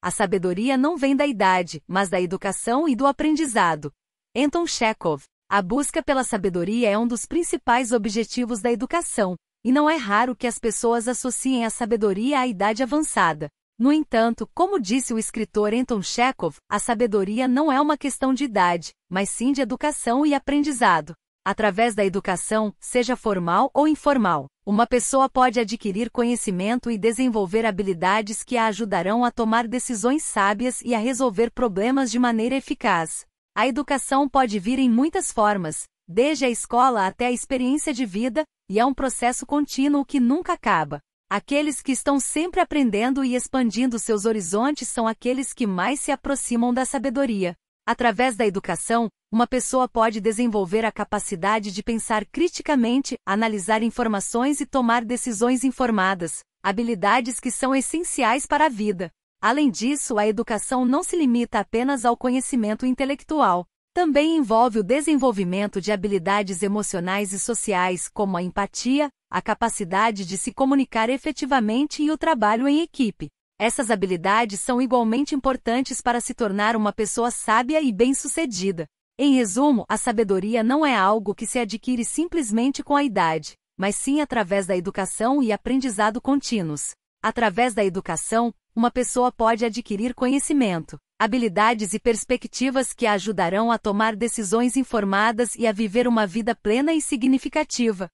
A sabedoria não vem da idade, mas da educação e do aprendizado. Anton Chekhov. A busca pela sabedoria é um dos principais objetivos da educação, e não é raro que as pessoas associem a sabedoria à idade avançada. No entanto, como disse o escritor Anton Chekhov, a sabedoria não é uma questão de idade, mas sim de educação e aprendizado. Através da educação, seja formal ou informal, uma pessoa pode adquirir conhecimento e desenvolver habilidades que a ajudarão a tomar decisões sábias e a resolver problemas de maneira eficaz. A educação pode vir em muitas formas, desde a escola até a experiência de vida, e é um processo contínuo que nunca acaba. Aqueles que estão sempre aprendendo e expandindo seus horizontes são aqueles que mais se aproximam da sabedoria. Através da educação, uma pessoa pode desenvolver a capacidade de pensar criticamente, analisar informações e tomar decisões informadas, habilidades que são essenciais para a vida. Além disso, a educação não se limita apenas ao conhecimento intelectual. Também envolve o desenvolvimento de habilidades emocionais e sociais, como a empatia, a capacidade de se comunicar efetivamente e o trabalho em equipe. Essas habilidades são igualmente importantes para se tornar uma pessoa sábia e bem-sucedida. Em resumo, a sabedoria não é algo que se adquire simplesmente com a idade, mas sim através da educação e aprendizado contínuos. Através da educação, uma pessoa pode adquirir conhecimento, habilidades e perspectivas que a ajudarão a tomar decisões informadas e a viver uma vida plena e significativa.